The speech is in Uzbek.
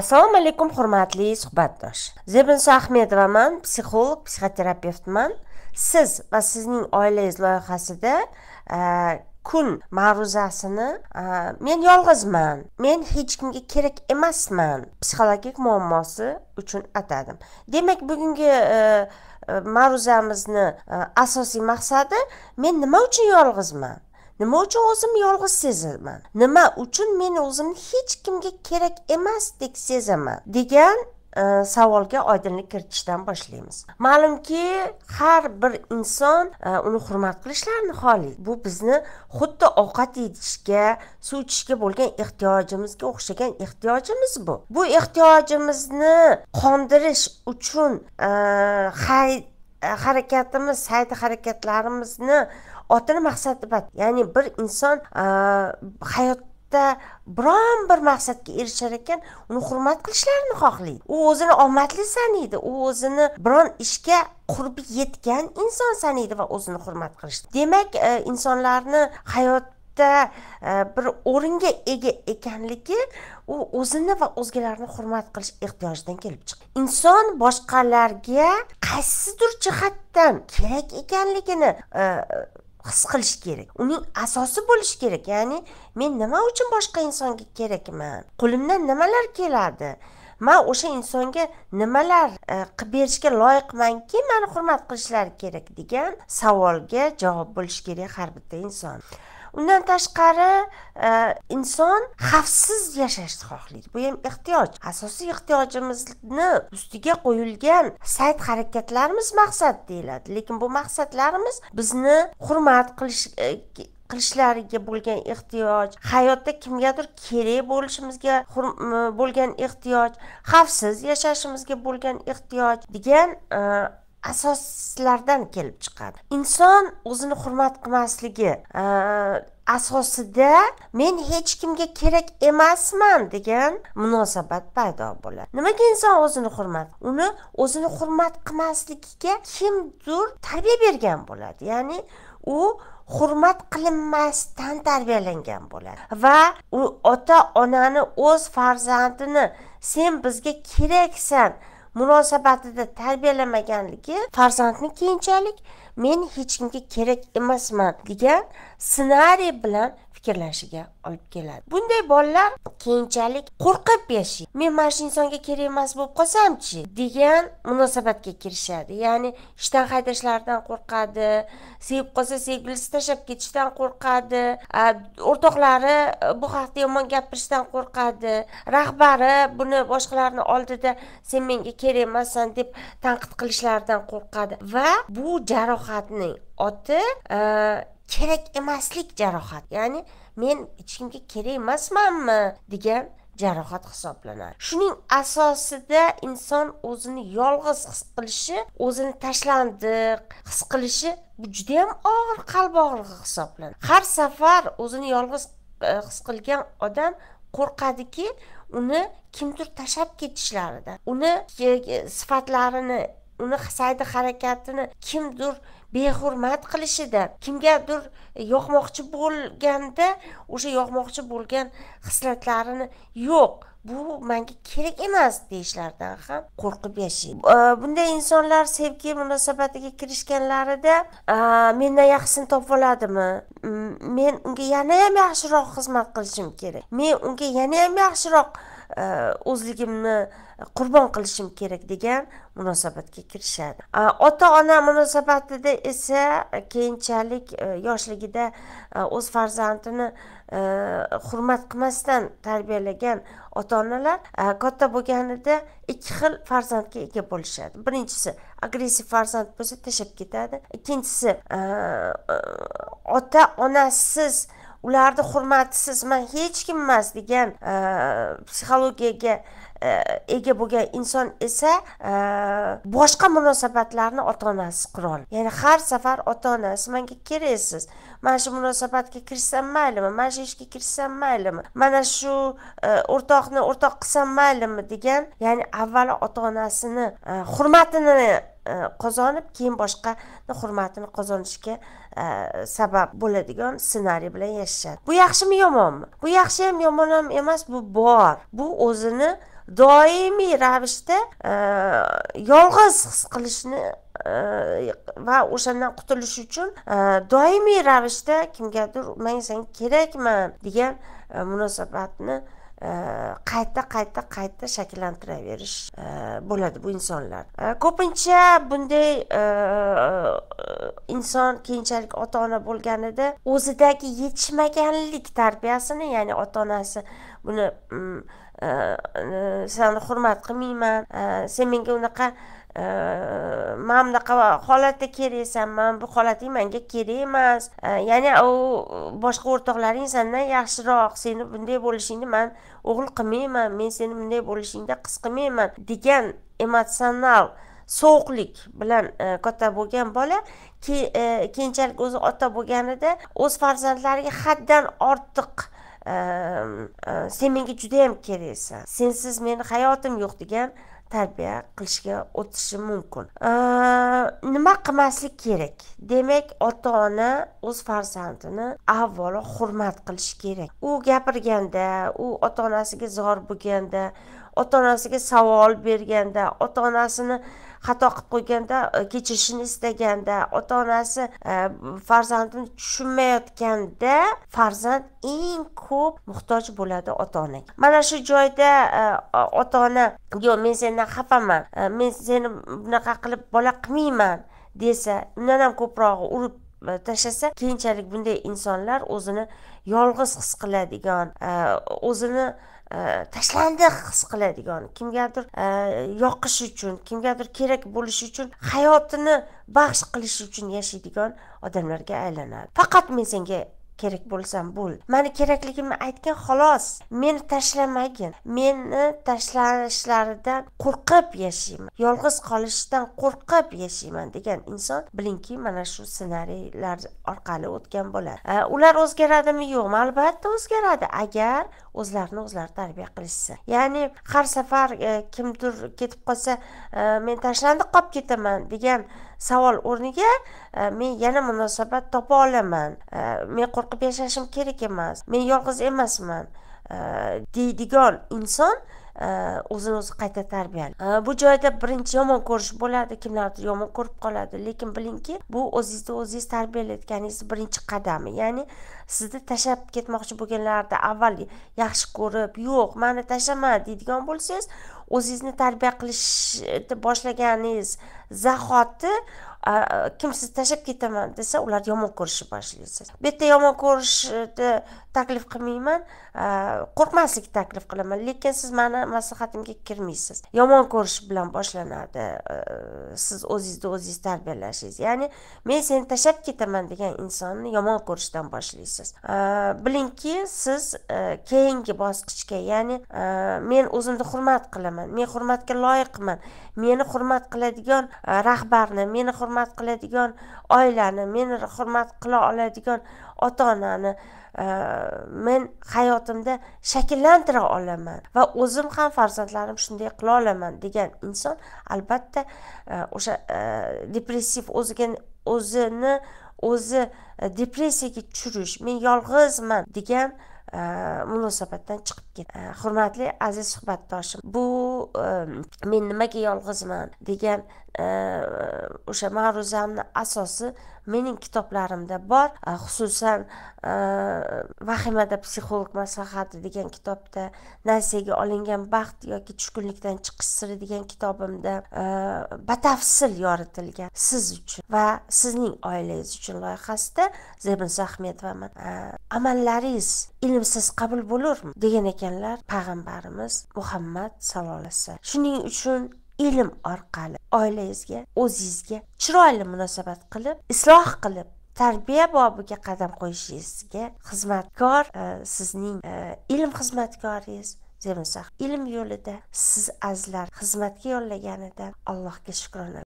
assalomu alaykum hurmatli suhbatdosh zebinso ahmedovaman psixolog psixoterapevtman siz va sizning oilangiz loyihasida e, kun ma'ruzasini e, men yolg'izman men hech kimga kerak emasman psixologik muammosi uchun atadim demak bugungi e, ma'ruzamizni asosiy maqsadi men nima uchun yolg'izman nima uchun o'zimni yolg'iz sezaman nima uchun men o'zimni hech kimga kerak emasdek sezaman degan e, savolga oydinlik kiritishdan boshlaymiz ma'lumki har bir inson e, uni hurmat qilishlarini xohlaydi bu bizni xuddi ovqat yeyishga suv ichishga bo'lgan ehtiyojimizga o'xshagan ehtiyojimiz bu bu ehtiyojimizni qondirish uchun e, harakatimiz sayti harakatlarimizni otini maqsadi bad ya'ni bir inson hayot hayotda biron bir maqsadga erishar ekan uni hurmat qilishlarini xohlaydi u o'zini omadli sanaydi u o'zini biron ishga qurbi yetgan inson sanaydi va o'zini hurmat qilishdi demak e, insonlarni hayotda e, bir o'ringa ega ekanligi u o'zini va o'zgalarni hurmat qilish ehtiyojidan kelib chiqadi inson boshqalarga qaysidir jihatdan kerak ekanligini e, his qilish kerak uning asosi bo'lishi kerak ya'ni men nima uchun boshqa insonga kerakman qo'limdan nimalar keladi man o'sha insonga nimalar e, qilib e, berishga loyiqmanki mani hurmat qilishlari kerak degan savolga javob bo'lishi kerak har bitta inson undan tashqari e, inson xavfsiz yashashni xohlaydi bu ham ehtiyoj asosiy ehtiyojimizni ustiga qo'yilgan sayt harakatlarimiz maqsad deyiladi lekin bu maqsadlarimiz bizni hurmat qilish e, qilishlariga bo'lgan ehtiyoj hayotda kimgadir kerak bo'lishimizga bo'lgan ehtiyoj xavfsiz yashashimizga bo'lgan ehtiyoj degan e, asoslardan kelib chiqadi inson o'zini hurmat qilmasligi e, asosida men hech kimga kerak emasman degan munosabat paydo bo'ladi nimaga inson o'zini hurmat uni o'zini hurmat qilmasligiga kimdir tarbiya bergan bo'ladi ya'ni u hurmat qilinmasdan tarbiyalangan bo'ladi va u ota onani o'z farzandini sen bizga keraksan munosabatida tarbiyalamaganligi farzandni keyinchalik men hech kimga kerak emasman degan ssenariy bilan fikrlashiga olib keladi bunday bolalar keyinchalik qo'rqib yashaydi men mana shu insonga kerak emas bo'lib qolsamchi degan munosabatga kirishadi ya'ni ishdan haydashlaridan qo'rqadi sevib qolsa sevgilisi tashlab ketishdan qo'rqadi o'rtoqlari e, bu haqida yomon gapirishdan qo'rqadi rahbari buni boshqalarni oldida sen menga kerak emassan deb tanqid qilishlaridan qo'rqadi va bu jarohatning oti e, kerak emaslik jarohat ya'ni men hech kimga kerak emasmanmi degan jarohat hisoblanadi shuning asosida inson o'zini yolg'iz his qilishi o'zini tashlandiq his qilishi bu juda yam og'ir qalb og'rig'i hisoblanadi har safar o'zini yolg'iz e, his qilgan odam qo'rqadiki uni kimdir tashlab ketishlaridan uni e, e, sifatlarini uni saydi harakatini kimdir behurmat qilishida kimgadir yoqmoqchi bo'lganda o'sha yoqmoqchi bo'lgan hislatlarini yo'q bu manga kerak emas deyishlaridan ham qo'rqib yashaydi bunday insonlar sevgi munosabatiga kirishganlarida mendan yaxshisini topib oladimi men unga yana ham yaxshiroq xizmat qilishim kerak men unga yana ham yaxshiroq E, o'zligimni qurbon qilishim kerak degan munosabatga kirishadi ota ona munosabatida esa keyinchalik e, yoshligida e, o'z farzandini hurmat qilmasdan tarbiyalagan ota onalar katta bo'lganida ikki xil farzandga ega bo'lishadi birinchisi agressiv farzand bo'lsa tashlab ketadi ikkinchisi ota onasiz ularni hurmatsizman hech kim emas degan e, psixologiyaga e, ega bo'lgan inson esa e, boshqa munosabatlarni ota onasi qurol ya'ni har safar ota onasi manga keraksiz mana shu munosabatga kirishsam maylimi mana shu ishga kirishsam maylimi mana shu o'rtoqni o'rtoq qilsam maylimi degan ya'ni avvalo ota onasini hurmatini E, qozonib keyin boshqani hurmatini qozonishga e, sabab bo'ladigan ssenariy bilan yashashadi bu yaxshimi yomonmi bu yaxshi ham yomon ham emas bu bor bu o'zini doimiy ravishda e, yolg'iz his qilishni va o'shandan qutulish uchun doimiy ravishda kimgadir man senga kerakman degan munosabatni qayta qayta qayta shakllantiraverish e, bo'ladi bu insonlar e, ko'pincha bunday e, inson keyinchalik ota ona bo'lganida o'zidagi yetishmaganlik tarbiyasini ya'ni ota onasi buni mm, seni hurmat qilmayman sen menga unaqa man bunaqa holatda keraksanman bu holating manga kerak emas ya'ni u boshqa o'rtoqlaring sandan yaxshiroq seni bunday bo'lishingni man o'g'il qilmayman men seni bunday bo'lishingda qiz qilmayman degan emotsional sovuqlik bilan katta bo'lgan bola keyinchalik o'zi ota bo'lganida o'z farzandlariga haddan ortiq Ehm, e, sen menga juda ham keraksan sensiz meni hayotim yo'q degan tarbiya qilishga o'tishi mumkin ehm, nima qilmaslik kerak demak ota ona o'z farzandini avvalo hurmat qilish kerak u gapirganda u ota onasiga zor bo'lganda ota onasiga savol berganda ota onasini xato qilib qo'yganda e, kechirishini istaganda ota onasi e, farzandini tushunmayotganda farzand eng ko'p muhtoj bo'ladi ota onaga mana shu joyda e, ota ona yo'q men sendan xafaman men seni bunaqa qilib bola qilmayman desa undan ham ko'prog'i urib tashlasa keyinchalik bunday insonlar o'zini yolg'iz his qiladigan o'zini tashlandiq his qiladigan kimgadir yoqish uchun kimgadir kerak bo'lishi uchun hayotini baxsh qilish uchun yashaydigan odamlarga aylanadi faqat men senga kerak bo'lsam bo'l mani kerakligimni aytgin xolos meni tashlamagin meni tashlanishlaridan qo'rqib yashayman yolg'iz qolishdan qo'rqib yashayman degan inson bilingki mana shu ssenariylar orqali o'tgan bo'ladi ular o'zgaradimi yo'qmi albatta o'zgaradi agar o'zlarini o'zlari tarbiya qilishsa ya'ni har safar e, kimdir ketib qolsa e, men tashlandiq qolib ketaman degan savol o'rniga e, men yana munosabat topa olaman e, men qo'rqib yashashim kerak emas men yolg'iz emasman e, deydigan inson Э, o'zini o'zi qayta tarbiyalay э, bu joyda birinchi yomon ko'rish bo'ladi kimlardir yomon ko'rib qoladi lekin bilingki bu o'zingizni o'zingiz tarbiyalayotganingiz birinchi qadami ya'ni sizni tashlab ketmoqchi bo'lganlarda avval yaxshi ko'rib yo'q mani tashlama deydigan bo'lsangiz o'zingizni tarbiya qilishni boshlaganingiz zahoti kim sizni tashlab ketaman desa ular yomon ko'rishni boshlaysiz bu yerda yomon ko'rishni taklif qilmayman qo'rqmaslikni taklif qilaman lekin siz mani maslahatimga kirmaysiz yomon ko'rish bilan boshlanadi e, siz o'zingizni o'zingiz tarbiyalashingiz ya'ni men seni tashlab ketaman degan insonni yomon ko'rishdan boshlaysiz e, bilingki siz e, keyingi bosqichga ya'ni men o'zimni hurmat qilaman men hurmatga loyiqman meni hurmat qiladigan rahbarni meni hurmat qiladigan oilani meni hurmat qila oladigan ota onani men hayotimda shakllantira olaman va o'zim ham farzandlarim shunday qila olaman degan inson albatta e, o'sha e, depressiv o'ziga o'zini o'zi e, depressiyaga tushirish men yolg'izman degan munosabatdan chiqib ketdi hurmatli aziz suhbatdoshim bu men nimaga yolg'izman degan o'sha ma'ruzamni asosi mening kitoblarimda bor xususan vahimada psixolog maslahati degan kitobda nasiyaga olingan baxt yoki tushkunlikdan chiqish siri degan kitobimda batafsil yoritilgan siz uchun va sizning oilangiz uchun loyihasida zebinsa ahmedovaman amallaringiz ilmsiz qabul bo'lurmi degan ekanlar payg'ambarimiz muhammad sallallohu alayhi vasallam shuning uchun ilm orqali oilangizga o'zingizga chiroyli munosabat qilib isloh qilib tarbiya bobiga qadam qo'yishingizga xizmatkor e, sizning e, ilm xizmatkoringiz zemsa ilm yo'lida siz azizlar xizmatga yo'llaganidan allohga shukrona